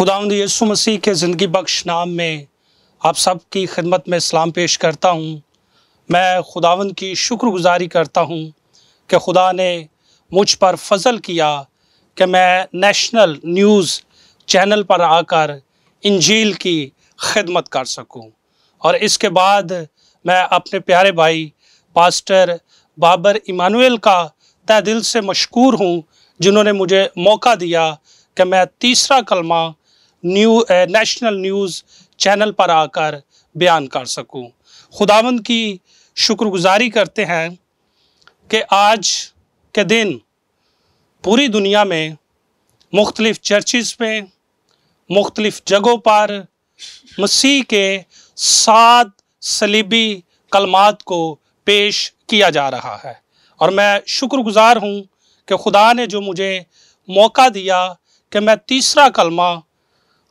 खुदा यसु मसीह के ज़िंदगी बख्श नाम में आप सब की खिदमत में सलाम पेश करता हूँ मैं खुदावन की शुक्रगुजारी करता हूँ कि खुदा ने मुझ पर फजल किया कि मैं नेशनल न्यूज़ चैनल पर आकर इंजील की खिदमत कर सकूँ और इसके बाद मैं अपने प्यारे भाई पास्टर बाबर इमानुएल का तय दिल से मशहूर हूँ जिन्होंने मुझे मौका दिया कि मैं तीसरा कलमा न्यू नेशनल न्यूज़ चैनल पर आकर बयान कर सकूं खुदावंद की शुक्रगुजारी करते हैं कि आज के दिन पूरी दुनिया में मुख्तलिफ़ चर्चिस में मुख्तलिफ़ जगहों पर मसीह के सात सलीबी कलमात को पेश किया जा रहा है और मैं शुक्रगुजार हूँ कि खुदा ने जो मुझे मौका दिया कि मैं तीसरा कलमा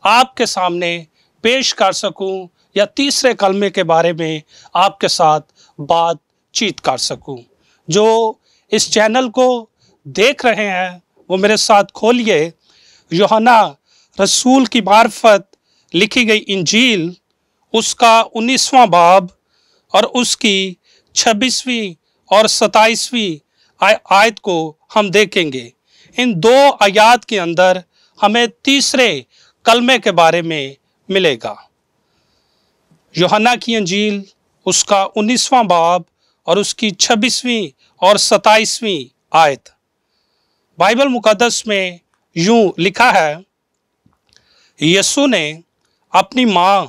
आपके सामने पेश कर सकूं या तीसरे कलमे के बारे में आपके साथ बातचीत कर सकूं जो इस चैनल को देख रहे हैं वो मेरे साथ खोलिए योहना रसूल की मार्फत लिखी गई इंजील उसका उन्नीसवां बाब और उसकी छब्बीसवीं और सताईसवीं आयत को हम देखेंगे इन दो आयात के अंदर हमें तीसरे कलमे के बारे में मिलेगा योहना की अंजील उसका उन्नीसवां बाब और उसकी छब्बीसवीं और सताईसवीं आयत बाइबल मुकदस में यूं लिखा है यसु ने अपनी माँ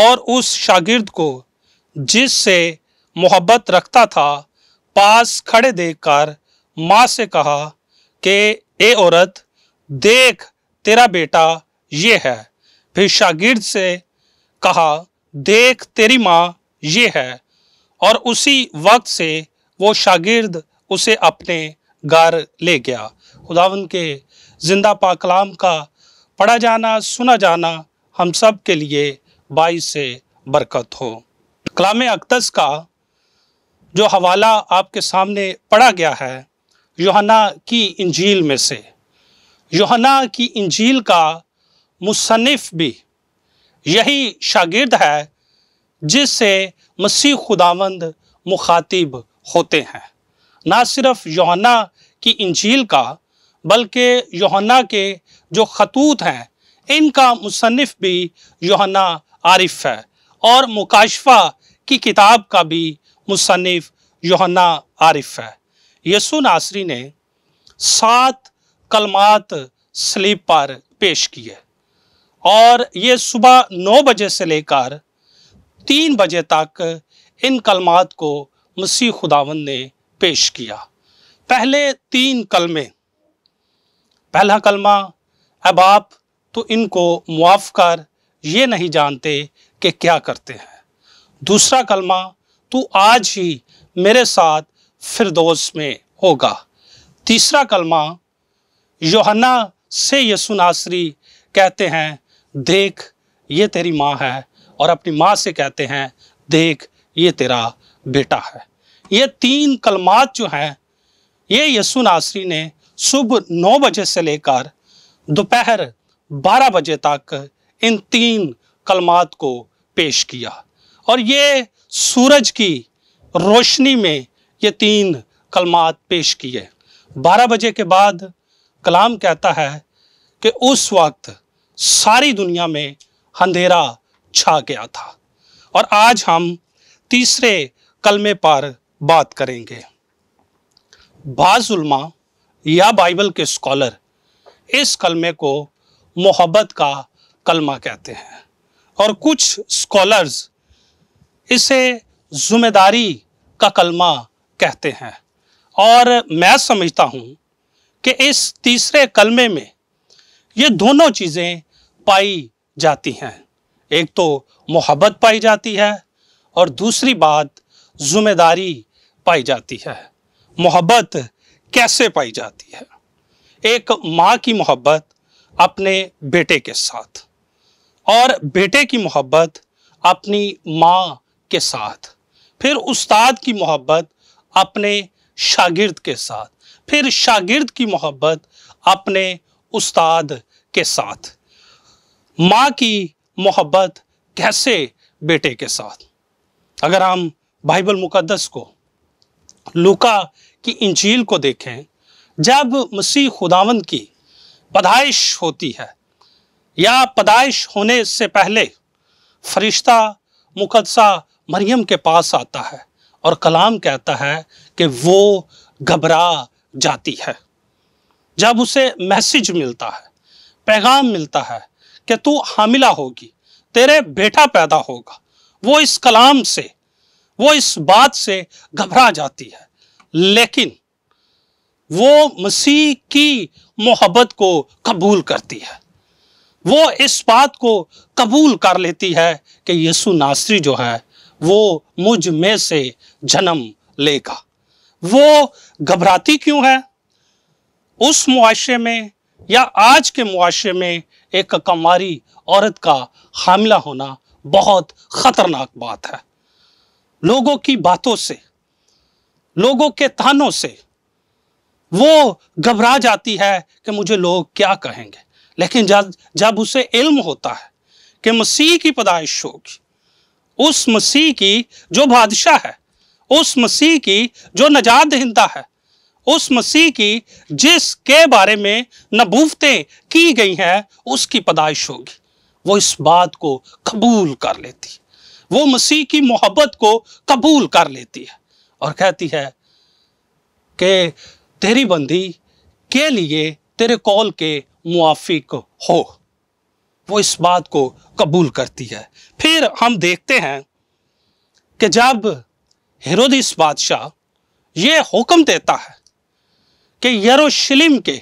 और उस शागिर्द को जिससे मोहब्बत रखता था पास खड़े देखकर माँ से कहा कि ए औरत देख तेरा बेटा ये है फिर शागिर्द से कहा देख तेरी माँ ये है और उसी वक्त से वो शागिर्द उसे अपने घर ले गया खुदावन के ज़िंदा पाकलाम का पढ़ा जाना सुना जाना हम सब के लिए बाई से बरकत हो कलाम अक्तस का जो हवाला आपके सामने पढ़ा गया है योहना की इंजील में से योहना की इंजील का मुसनफ़ भी यही शागिर्द है जिससे मसीह खुदावंद मुखातिब होते हैं ना सिर्फ योना की इंजील का बल्कि योना के जो खतूत हैं इनका मुसनफ़ भी योना आरिफ है और मुकाशफा की किताब का भी मुसनफ़ योना आरिफ है यसु नासरी ने सात कलमात स्लीप पर पेश किए और ये सुबह नौ बजे से लेकर तीन बजे तक इन कलमात को मसीह खुदावन ने पेश किया पहले तीन कलमे पहला कलमा अब आप तो इनको मुआफ़ कर ये नहीं जानते कि क्या करते हैं दूसरा कलमा तू आज ही मेरे साथ फिरदोस में होगा तीसरा कलमा योहन्ना से यसु नासरी कहते हैं देख ये तेरी माँ है और अपनी माँ से कहते हैं देख ये तेरा बेटा है ये तीन कलमात जो हैं ये यसु नासरी ने सुबह नौ बजे से लेकर दोपहर बारह बजे तक इन तीन कलमात को पेश किया और ये सूरज की रोशनी में ये तीन कलमात पेश किए बारह बजे के बाद कलाम कहता है कि उस वक्त सारी दुनिया में अंधेरा छा गया था और आज हम तीसरे कलमे पर बात करेंगे बाजुलमा या बाइबल के स्कॉलर इस कलमे को मोहब्बत का कलमा कहते हैं और कुछ स्कॉलर्स इसे जुम्मेदारी का कलमा कहते हैं और मैं समझता हूँ कि इस तीसरे कलमे में ये दोनों चीज़ें पाई जाती हैं एक तो मोहब्बत पाई जाती है और दूसरी बात जुम्मेदारी पाई जाती है मोहब्बत कैसे पाई जाती है एक माँ की मोहब्बत अपने बेटे के साथ और बेटे की मोहब्बत अपनी माँ के साथ फिर उस्ताद की मोहब्बत अपने शागिर्द के साथ फिर शागिर्द की मोहब्बत अपने उस्ताद के साथ माँ की मोहब्बत कैसे बेटे के साथ अगर हम बाइबल मुकद्दस को लुका की इंजील को देखें जब मसीह खुदावंद की पदाइश होती है या पदाइश होने से पहले फरिश्ता मुकदसा मरियम के पास आता है और कलाम कहता है कि वो घबरा जाती है जब उसे मैसेज मिलता है पैगाम मिलता है कि तू हामिला होगी तेरे बेटा पैदा होगा वो इस कलाम से वो इस बात से घबरा जाती है लेकिन वो मसीह की मोहब्बत को कबूल करती है वो इस बात को कबूल कर लेती है कि यीशु नासरी जो है वो मुझ में से जन्म लेगा वो घबराती क्यों है उस मुआशरे में या आज के मुआशरे में एक कमारी औरत का हामिला होना बहुत ख़तरनाक बात है लोगों की बातों से लोगों के तानों से वो घबरा जाती है कि मुझे लोग क्या कहेंगे लेकिन जब जब उसे इल्म होता है कि मसीह की पदाइश होगी उस मसीह की जो बादशाह है उस मसीह की जो नजात दहिंदा है उस मसीह की जिसके बारे में नबूफतें की गई हैं उसकी पैदाइश होगी वो इस बात को कबूल कर लेती वो मसीह की मोहब्बत को कबूल कर लेती है और कहती है कि तेरी बंदी के लिए तेरे कॉल के मुआफिक हो वो इस बात को कबूल करती है फिर हम देखते हैं कि जब हिरोदिस बादशाह ये हुक्म देता है कि यरूशलेम के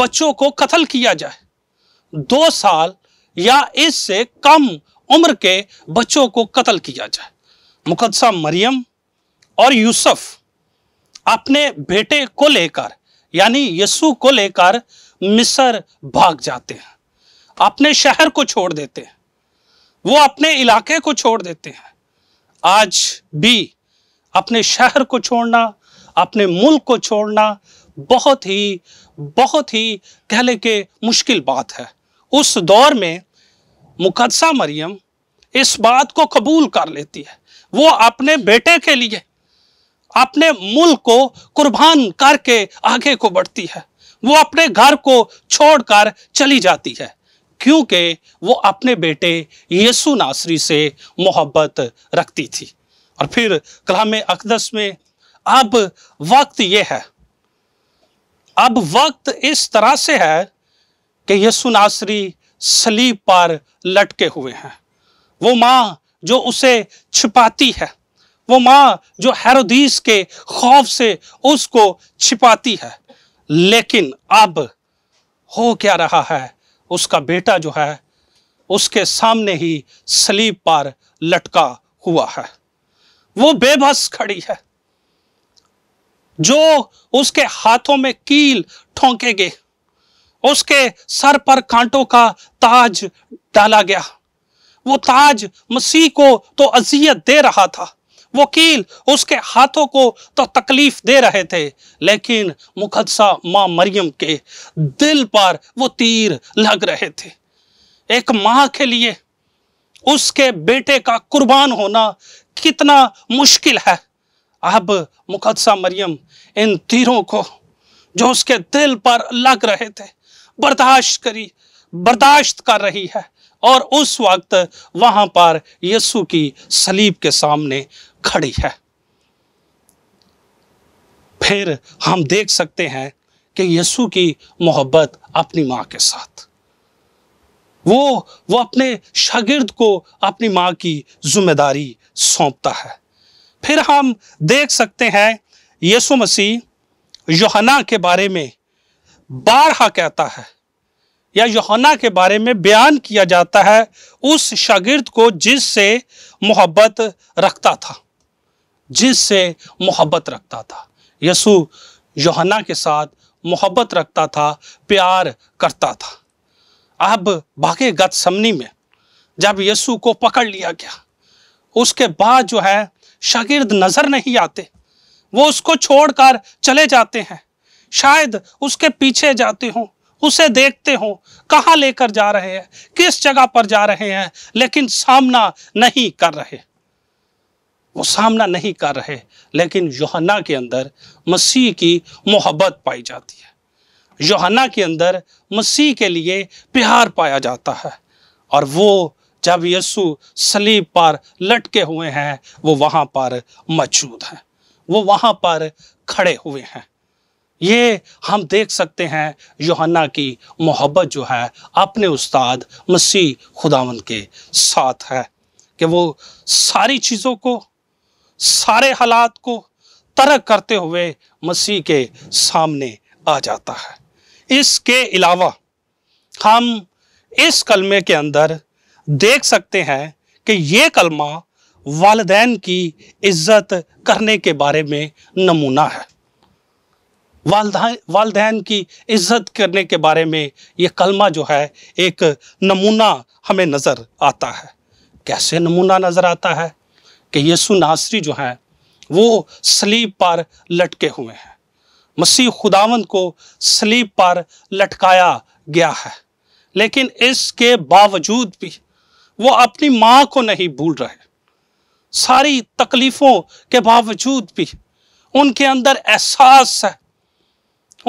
बच्चों को कत्ल किया जाए दो साल या इससे कम उम्र के बच्चों को कत्ल किया जाए मुकदसा मरियम और यूसुफ अपने बेटे को लेकर यानी यसु को लेकर मिस्र भाग जाते हैं अपने शहर को छोड़ देते हैं वो अपने इलाके को छोड़ देते हैं आज भी अपने शहर को छोड़ना अपने मुल्क को छोड़ना बहुत ही बहुत ही कह ले के मुश्किल बात है उस दौर में मुकदसा मरियम इस बात को कबूल कर लेती है वो अपने बेटे के लिए अपने मुल्क को कुर्बान करके आगे को बढ़ती है वो अपने घर को छोड़कर चली जाती है क्योंकि वो अपने बेटे यीशु नासरी से मोहब्बत रखती थी और फिर कलाम अकदस में अब वक्त ये है अब वक्त इस तरह से है कि यसु नासरी सलीब पर लटके हुए हैं वो माँ जो उसे छिपाती है वो माँ जो हैरोदीस के खौफ से उसको छिपाती है लेकिन अब हो क्या रहा है उसका बेटा जो है उसके सामने ही सलीब पर लटका हुआ है वो बेबस खड़ी है जो उसके हाथों में कील ठोंकेंगे उसके सर पर कांटों का ताज डाला गया वो ताज मसीह को तो अजियत दे रहा था वो कील उसके हाथों को तो तकलीफ दे रहे थे लेकिन मुखदसा माँ मरियम के दिल पर वो तीर लग रहे थे एक माँ के लिए उसके बेटे का कुर्बान होना कितना मुश्किल है अब मुकदसा मरियम इन तीरों को जो उसके दिल पर लग रहे थे बर्दाश्त करी बर्दाश्त कर रही है और उस वक्त वहां पर यीशु की सलीब के सामने खड़ी है फिर हम देख सकते हैं कि यीशु की मोहब्बत अपनी माँ के साथ वो वो अपने शागिर्द को अपनी माँ की जिम्मेदारी सौंपता है फिर हम देख सकते हैं यीशु मसीह योहना के बारे में बारहा कहता है या योहना के बारे में बयान किया जाता है उस शागिर्द को जिससे मोहब्बत रखता था जिससे मोहब्बत रखता था यसु योहना के साथ मोहब्बत रखता था प्यार करता था अब बाकी गत समनी में जब यसु को पकड़ लिया गया उसके बाद जो है शागिर्द नज़र नहीं आते वो उसको छोड़कर चले जाते हैं शायद उसके पीछे जाते हों उसे देखते हों कहाँ लेकर जा रहे हैं किस जगह पर जा रहे हैं लेकिन सामना नहीं कर रहे वो सामना नहीं कर रहे लेकिन योहन्ना के अंदर मसीह की मोहब्बत पाई जाती है योहन्ना के अंदर मसीह के लिए प्यार पाया जाता है और वो जब यस्सु सलीब पर लटके हुए हैं वो वहाँ पर मौजूद हैं वो वहाँ पर खड़े हुए हैं ये हम देख सकते हैं योहन्ना की मोहब्बत जो है अपने उस्ताद मसीह खुदावन के साथ है कि वो सारी चीज़ों को सारे हालात को तर्क करते हुए मसीह के सामने आ जाता है इसके अलावा हम इस कलमे के अंदर देख सकते हैं कि ये कलमा वालदेन की इज्जत करने के बारे में नमूना है वालदेन की इज्जत करने के बारे में ये कलमा जो है एक नमूना हमें नज़र आता है कैसे नमूना नज़र आता है कि यसु नासरी जो हैं वो स्लीब पर लटके हुए हैं मसीह खुदावंद को स्लीब पर लटकाया गया है लेकिन इसके बावजूद भी वो अपनी माँ को नहीं भूल रहे सारी तकलीफ़ों के बावजूद भी उनके अंदर एहसास है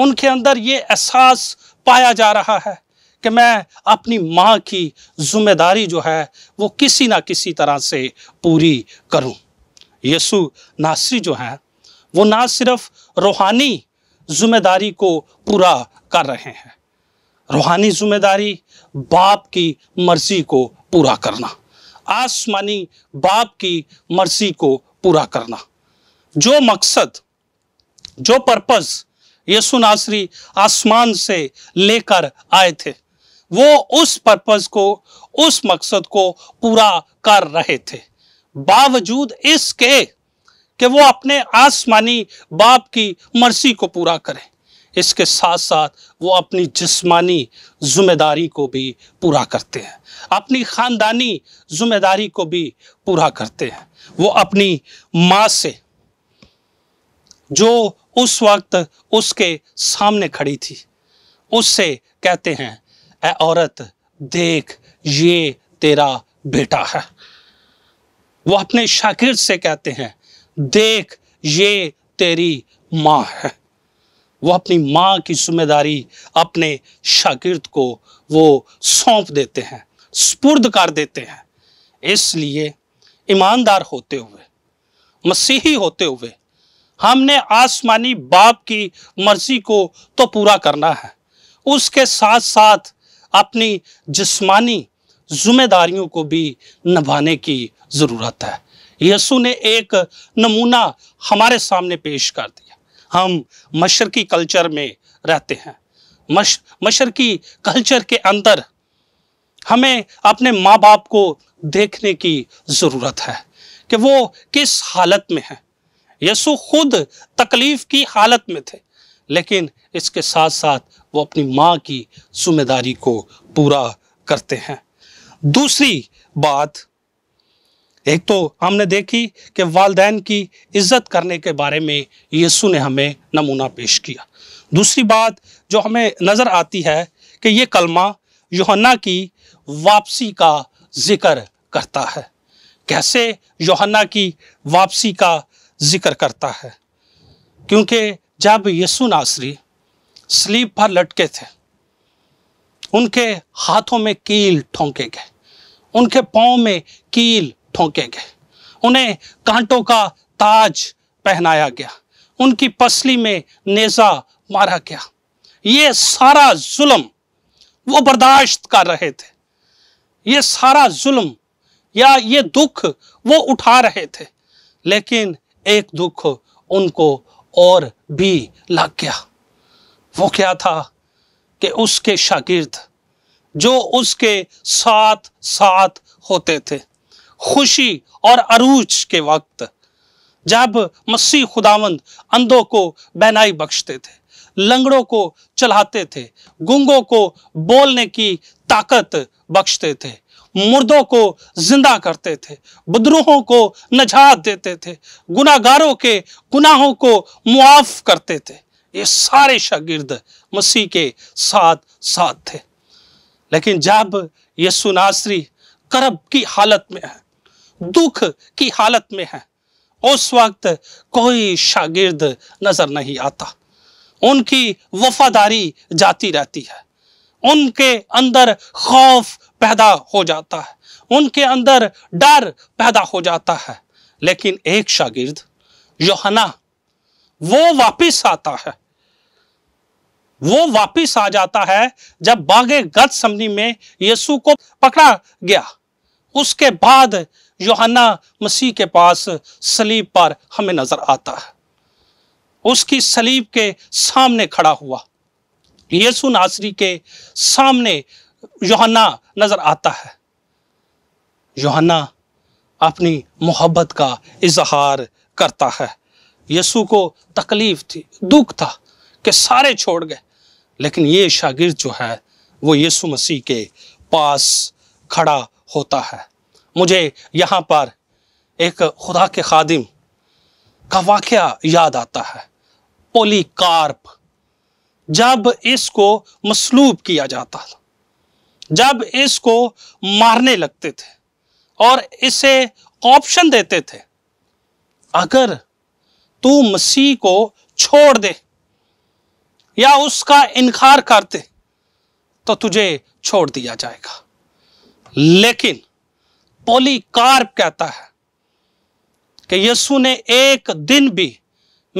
उनके अंदर ये एहसास पाया जा रहा है कि मैं अपनी माँ की जिम्मेदारी जो है वो किसी ना किसी तरह से पूरी करूँ यसु नासरी जो हैं वो ना सिर्फ रूहानी जिम्मेदारी को पूरा कर रहे हैं रूहानी जिम्मेदारी बाप की मर्जी को पूरा करना आसमानी बाप की मर्जी को पूरा करना जो मकसद जो पर्पज यसु नासरी आसमान से लेकर आए थे वो उस पर्पज को उस मकसद को पूरा कर रहे थे बावजूद इसके कि वो अपने आसमानी बाप की मर्जी को पूरा करें इसके साथ साथ वो अपनी जिस्मानी ज़िम्मेदारी को भी पूरा करते हैं अपनी ख़ानदानी ज़िम्मेदारी को भी पूरा करते हैं वो अपनी माँ से जो उस वक्त उसके सामने खड़ी थी उससे कहते हैं ए औरत देख ये तेरा बेटा है वो अपने शागिर्द से कहते हैं देख ये तेरी माँ है वो अपनी माँ की जिम्मेदारी अपने शागिर्द को वो सौंप देते हैं स्पुर्द कर देते हैं इसलिए ईमानदार होते हुए मसीही होते हुए हमने आसमानी बाप की मर्जी को तो पूरा करना है उसके साथ साथ अपनी जिस्मानी जिम्मेदारियों को भी निभाने की ज़रूरत है यसु ने एक नमूना हमारे सामने पेश कर दिया हम मशरकी कल्चर में रहते हैं मश मशरकी कल्चर के अंदर हमें अपने माँ बाप को देखने की ज़रूरत है कि वो किस हालत में है यसु खुद तकलीफ़ की हालत में थे लेकिन इसके साथ साथ वो अपनी माँ की जिम्मेदारी को पूरा करते हैं दूसरी बात एक तो हमने देखी कि वालदेन की इज्जत करने के बारे में यीशु ने हमें नमूना पेश किया दूसरी बात जो हमें नज़र आती है कि ये कलमा योहन्ना की वापसी का जिक्र करता है कैसे योहन्ना की वापसी का जिक्र करता है क्योंकि जब यसु नासरी स्लीप पर लटके थे उनके हाथों में कील ठोंके गए उनके पाँव में कील ठोंके गए उन्हें कांटों का ताज पहनाया गया उनकी पसली में नेजा मारा गया ये सारा जुल्म वो बर्दाश्त कर रहे थे ये सारा जुल्म या ये दुख वो उठा रहे थे लेकिन एक दुख उनको और भी लग गया वो क्या था कि उसके शागिर्द जो उसके साथ साथ होते थे खुशी और अरूज के वक्त जब मसीह खुदावंद अंधों को बहनाई बख्शते थे लंगड़ों को चलाते थे गुंगों को बोलने की ताकत बख्शते थे मुर्दों को जिंदा करते थे बदरूहों को नजात देते थे गुनागारों के गुनाहों को मुआफ करते थे ये सारे शागिर्द मसीह के साथ साथ थे लेकिन जब यीशु नासरी करब की हालत में है दुख की हालत में है उस वक्त कोई शागिर्द नजर नहीं आता उनकी वफादारी जाती रहती है उनके अंदर खौफ पैदा हो जाता है उनके अंदर डर पैदा हो जाता है लेकिन एक शागिर्द योहना वो वापस आता है वो वापस आ जाता है जब बागे गत समी में यीशु को पकड़ा गया उसके बाद योहन्ना मसीह के पास सलीब पर हमें नजर आता है उसकी सलीब के सामने खड़ा हुआ यीशु नासरी के सामने योहन्ना नजर आता है योहन्ना अपनी मोहब्बत का इजहार करता है यसु को तकलीफ थी दुख था कि सारे छोड़ गए लेकिन ये शागिर्द जो है वो यीशु मसीह के पास खड़ा होता है मुझे यहाँ पर एक खुदा के खादिम का वाक्य याद आता है कार्प जब इसको मसलूब किया जाता था जब इसको मारने लगते थे और इसे ऑप्शन देते थे अगर तू मसीह को छोड़ दे या उसका इनकार करते तो तुझे छोड़ दिया जाएगा लेकिन पॉलीकार्प कहता है कि यीशु ने एक दिन भी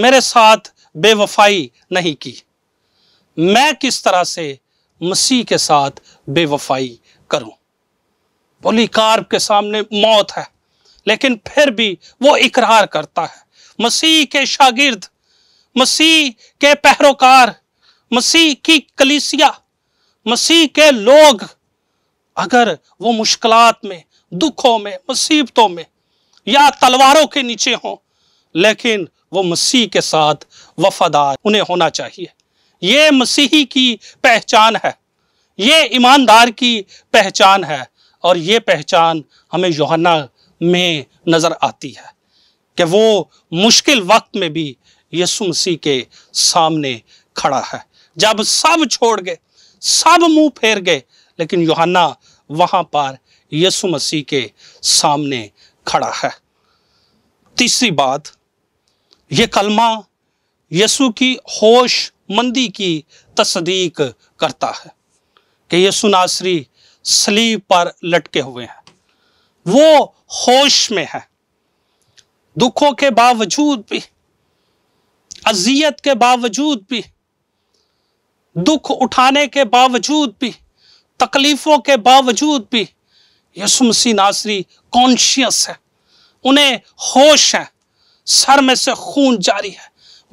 मेरे साथ बेवफाई नहीं की मैं किस तरह से मसीह के साथ बेवफाई करूं पॉलीकार्प के सामने मौत है लेकिन फिर भी वो इकरार करता है मसीह के शागिर्द मसीह के पहरोकार मसीह की कलीसिया मसीह के लोग अगर वो मुश्किलात में दुखों में मुसीबतों में या तलवारों के नीचे हों लेकिन वो मसीह के साथ वफादार उन्हें होना चाहिए ये मसीही की पहचान है ये ईमानदार की पहचान है और ये पहचान हमें योहना में नज़र आती है कि वो मुश्किल वक्त में भी यसु मसीह के सामने खड़ा है जब सब छोड़ गए सब मुंह फेर गए लेकिन योहना वहाँ पर यसु मसीह के सामने खड़ा है तीसरी बात ये कलमा यसु की होश मंदी की तस्दीक करता है कि यसु नासरी सली पर लटके हुए हैं वो होश में है दुखों के बावजूद भी अजियत के बावजूद भी दुख उठाने के बावजूद भी तकलीफ़ों के बावजूद भी यसु मसीह नासरी कॉन्शियस है उन्हें होश है सर में से खून जारी है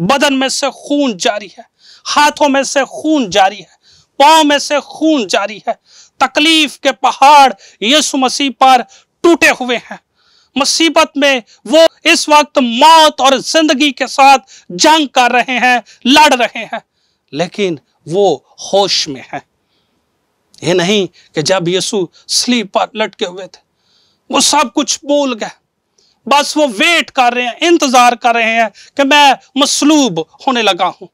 बदन में से खून जारी है हाथों में से खून जारी है पाँव में से खून जारी है तकलीफ के पहाड़ यीशु मसीह पर टूटे हुए हैं मुसीबत में वो इस वक्त मौत और जिंदगी के साथ जंग कर रहे हैं लड़ रहे हैं लेकिन वो होश में है ये नहीं कि जब यीशु स्लीप पर लटके हुए थे वो सब कुछ बोल गए बस वो वेट कर रहे हैं इंतजार कर रहे हैं कि मैं मसलूब होने लगा हूं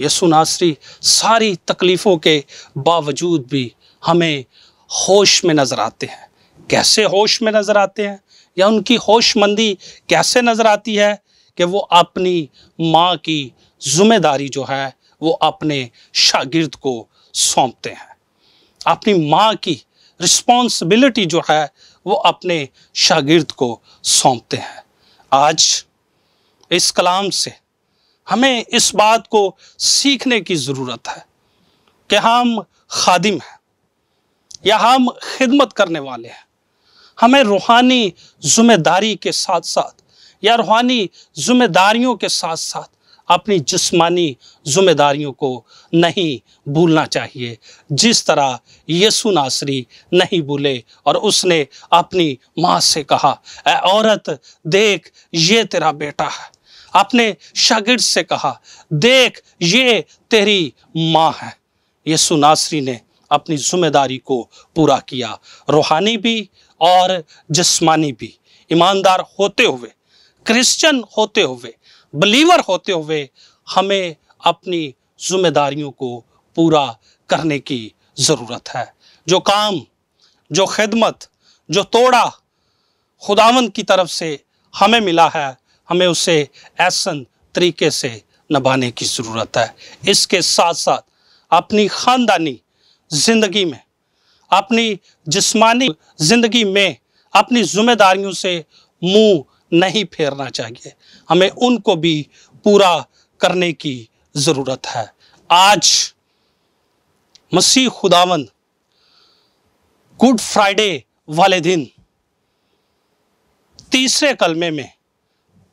यसु नासरी सारी तकलीफ़ों के बावजूद भी हमें होश में नज़र आते हैं कैसे होश में नज़र आते हैं या उनकी होशमंदी कैसे नज़र आती है कि वो अपनी माँ की जिम्मेदारी जो है वो अपने शागिर्द को सौंपते हैं अपनी माँ की रिस्पॉन्सिबिलिटी जो है वो अपने शागिर्द को सौंपते हैं आज इस कलाम से हमें इस बात को सीखने की ज़रूरत है कि हम खादिम हैं या हम खिदमत करने वाले हैं हमें रूहानी ज़िम्मेदारी के साथ साथ या रूहानी ज़िम्मेदारियों के साथ साथ अपनी जिस्मानी जिम्मेदारियों को नहीं भूलना चाहिए जिस तरह यसु नासरी नहीं भूले और उसने अपनी माँ से कहा ए औरत देख ये तेरा बेटा है अपने शागिर्द से कहा देख ये तेरी माँ है यसु नासरी ने अपनी जिम्मेदारी को पूरा किया रूहानी भी और जिस्मानी भी ईमानदार होते हुए क्रिश्चियन होते हुए बिलीवर होते हुए हमें अपनी जिम्मेदारियों को पूरा करने की ज़रूरत है जो काम जो खिदमत जो तोड़ा खुदावन की तरफ से हमें मिला है हमें उसे ऐसन तरीके से नभाने की ज़रूरत है इसके साथ साथ अपनी ख़ानदानी ज़िंदगी में अपनी जिस्मानी ज़िंदगी में अपनी जिम्मेदारियों से मुंह नहीं फेरना चाहिए हमें उनको भी पूरा करने की ज़रूरत है आज मसीह खुदावन गुड फ्राइडे वाले दिन तीसरे कलमे में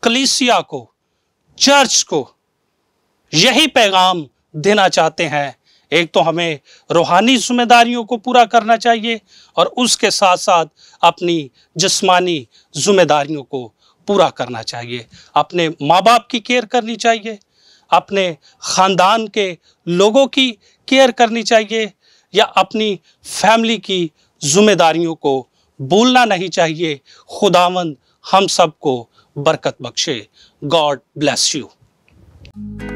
कलीसिया को चर्च को यही पैगाम देना चाहते हैं एक तो हमें रूहानी जिम्मेदारियों को पूरा करना चाहिए और उसके साथ साथ अपनी जिस्मानी जिम्मेदारियों को पूरा करना चाहिए अपने माँ बाप की केयर करनी चाहिए अपने ख़ानदान के लोगों की केयर करनी चाहिए या अपनी फैमिली की जिम्मेदारियों को भूलना नहीं चाहिए खुदावंद हम सबको बरकत बख्शे गॉड ब्लेस यू